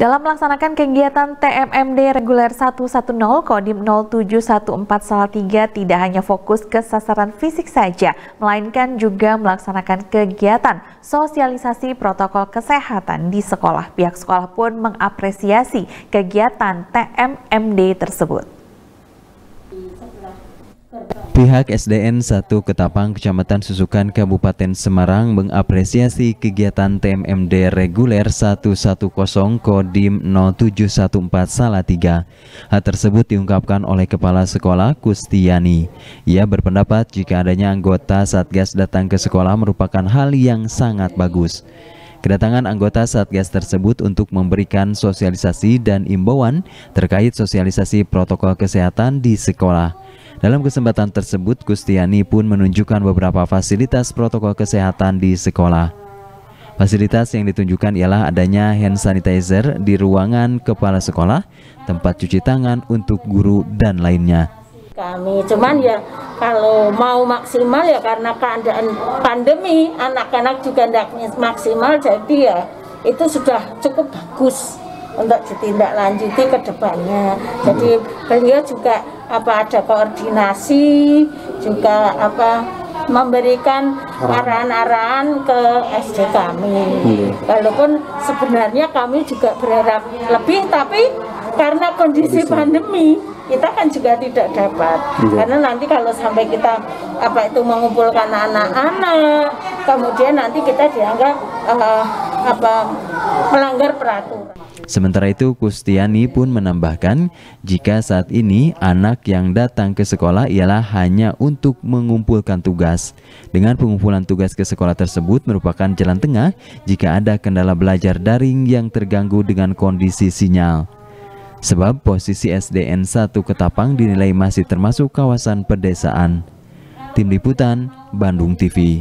Dalam melaksanakan kegiatan TMMD Reguler 110, Kodim 0714 Salatiga tidak hanya fokus ke sasaran fisik saja, melainkan juga melaksanakan kegiatan sosialisasi protokol kesehatan di sekolah. Pihak sekolah pun mengapresiasi kegiatan TMMD tersebut. Pihak SDN 1 Ketapang Kecamatan Susukan Kabupaten Semarang mengapresiasi kegiatan TMMD Reguler 110 Kodim 0714 Salatiga. Hal tersebut diungkapkan oleh Kepala Sekolah Kustiani. Ia berpendapat jika adanya anggota Satgas datang ke sekolah merupakan hal yang sangat bagus. Kedatangan anggota Satgas tersebut untuk memberikan sosialisasi dan imbauan terkait sosialisasi protokol kesehatan di sekolah. Dalam kesempatan tersebut, Kustiani pun menunjukkan beberapa fasilitas protokol kesehatan di sekolah. Fasilitas yang ditunjukkan ialah adanya hand sanitizer di ruangan kepala sekolah, tempat cuci tangan untuk guru, dan lainnya. Kami cuman ya kalau mau maksimal ya karena keadaan pandemi anak-anak juga tidak maksimal jadi ya itu sudah cukup bagus untuk ditindaklanjuti ke depannya jadi hmm. beliau juga apa ada koordinasi juga apa memberikan arahan-arahan ke SD kami. Iya. Walaupun sebenarnya kami juga berharap lebih, tapi karena kondisi pandemi kita kan juga tidak dapat iya. karena nanti kalau sampai kita apa itu mengumpulkan anak-anak kemudian nanti kita dianggap uh, apa melanggar peraturan. Sementara itu Kustiani pun menambahkan jika saat ini anak yang datang ke sekolah ialah hanya untuk mengumpulkan tugas. Dengan pengumpulan tugas ke sekolah tersebut merupakan jalan tengah jika ada kendala belajar daring yang terganggu dengan kondisi sinyal sebab posisi SDN 1 Ketapang dinilai masih termasuk kawasan pedesaan. Tim Liputan, Bandung TV